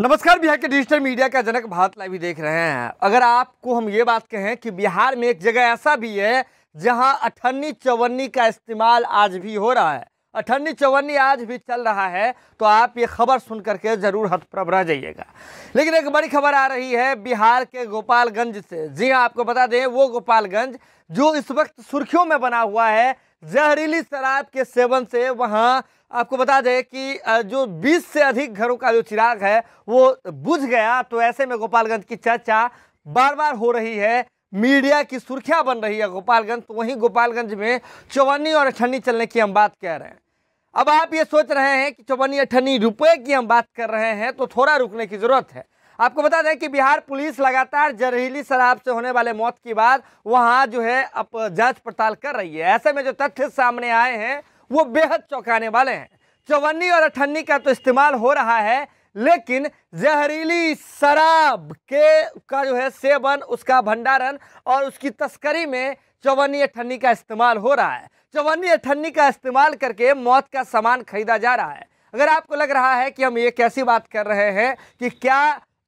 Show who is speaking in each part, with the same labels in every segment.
Speaker 1: नमस्कार बिहार के digital media का जनक भारत लाइव देख रहे हैं अगर आपको हम ये बात कहें कि बिहार में एक जगह ऐसा भी है जहां अठन्नी चवन्नी का इस्तेमाल आज भी हो रहा है अठन्नी चवन्नी आज भी चल रहा है तो आप ये खबर सुन करके ज़रूर हतप्रभ रह जाइएगा लेकिन एक बड़ी खबर आ रही है बिहार के गोपालगंज से जी हाँ आपको बता दें वो गोपालगंज जो इस वक्त सुर्खियों में बना हुआ है जहरीली शराब के सेवन से वहाँ आपको बता दें कि जो 20 से अधिक घरों का जो चिराग है वो बुझ गया तो ऐसे में गोपालगंज की चर्चा बार बार हो रही है मीडिया की सुर्खियां बन रही है गोपालगंज तो वहीं गोपालगंज में चौवनी और अठन्नी चलने की हम बात कह रहे हैं अब आप ये सोच रहे हैं कि चौवनी अठन्नी रुपए की हम बात कर रहे हैं तो थोड़ा रुकने की ज़रूरत है आपको बता दें कि बिहार पुलिस लगातार जहरीली शराब से होने वाले मौत की बाद वहाँ जो है अब जांच पड़ताल कर रही है ऐसे में जो तथ्य सामने आए हैं वो बेहद चौंकाने वाले हैं चवन्नी और अठन्नी का तो इस्तेमाल हो रहा है लेकिन जहरीली शराब के का जो है सेवन उसका भंडारण और उसकी तस्करी में चवन्नी अठन्नी का इस्तेमाल हो रहा है चवन्नी अठन्नी का इस्तेमाल करके मौत का सामान खरीदा जा रहा है अगर आपको लग रहा है कि हम ये कैसी बात कर रहे हैं कि क्या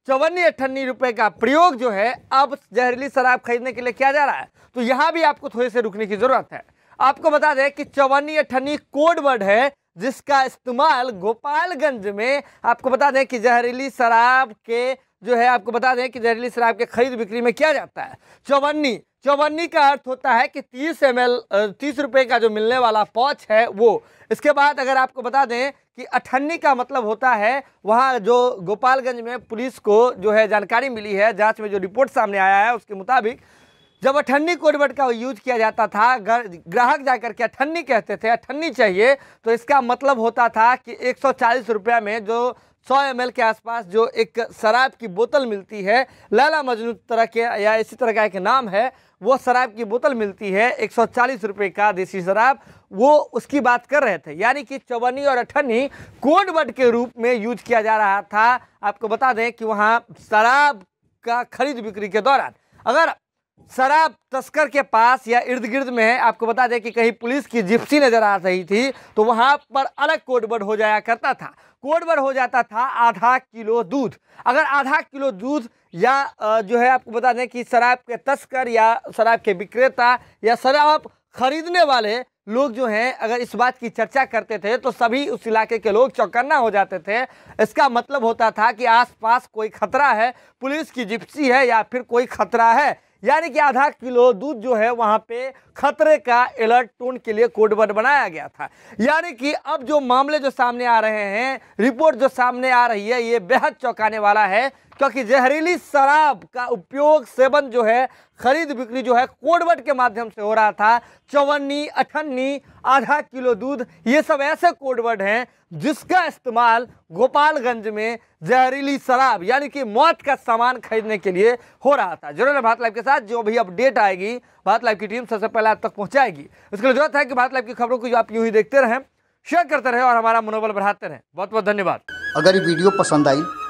Speaker 1: चवन्नी अठन्नी रुपए का प्रयोग जो है अब जहरीली शराब खरीदने के लिए किया जा रहा है तो यहाँ भी आपको थोड़े से रुकने की ज़रूरत है आपको बता दें कि चौवनी अठन्नी कोड वर्ड है जिसका इस्तेमाल गोपालगंज में आपको बता दें कि जहरीली शराब के जो है आपको बता दें कि जहरीली शराब के खरीद बिक्री में किया जाता है चौवन्नी चौवन्नी का अर्थ होता है कि तीस एम एल तीस रुपये का जो मिलने वाला पौच है वो इसके बाद अगर आपको बता दें कि अठन्नी का मतलब होता है वहाँ जो गोपालगंज में पुलिस को जो है जानकारी मिली है जांच में जो रिपोर्ट सामने आया है उसके मुताबिक जब अठन्नी कोडवर्ड का यूज किया जाता था ग्राहक जाकर के अठन्नी कहते थे अठन्नी चाहिए तो इसका मतलब होता था कि एक सौ में जो 100 एम के आसपास जो एक शराब की बोतल मिलती है लाला मजनू तरह के या इसी तरह का एक नाम है वो शराब की बोतल मिलती है एक सौ रुपये का देसी शराब वो उसकी बात कर रहे थे यानी कि चौवनी और अठन्नी कोड वर्ड के रूप में यूज किया जा रहा था आपको बता दें कि वहाँ शराब का खरीद बिक्री के दौरान अगर शराब तस्कर के पास या इर्द गिर्द में है आपको बता दें कि कहीं पुलिस की जिप्सी नज़र आ रही थी तो वहाँ पर अलग कोडबर्ड हो जाया करता था कोडबर्ड हो जाता था आधा किलो दूध अगर आधा किलो दूध या जो है आपको बता दें कि शराब के तस्कर या शराब के विक्रेता या शराब खरीदने वाले लोग जो हैं अगर इस बात की चर्चा करते थे तो सभी उस इलाके के लोग चौकन्ना हो जाते थे इसका मतलब होता था कि आसपास कोई खतरा है पुलिस की जिप्सी है या फिर कोई खतरा है यानी कि आधा किलो दूध जो है वहाँ पे खतरे का अलर्ट टोन के लिए कोड बनाया गया था यानी कि अब जो मामले जो सामने आ रहे हैं रिपोर्ट जो सामने आ रही है ये बेहद चौंकाने वाला है क्योंकि जहरीली शराब का उपयोग सेवन जो है खरीद बिक्री जो है कोडवट के माध्यम से हो रहा था चौवन्नी अठन्नी आधा किलो दूध ये सब ऐसे कोडवट हैं जिसका इस्तेमाल गोपालगंज में जहरीली शराब यानी कि मौत का सामान खरीदने के लिए हो रहा था जरूर भारत लाइव के साथ जो भी अपडेट आएगी भारत लाइव की टीम सबसे पहले आप तक पहुंचाएगी इसके लिए जरूरत है कि भारत लाइव की खबरों को जो आप यूँ ही देखते रहें शेयर करते रहें और हमारा मनोबल बढ़ाते रहें बहुत बहुत
Speaker 2: धन्यवाद अगर ये वीडियो पसंद आई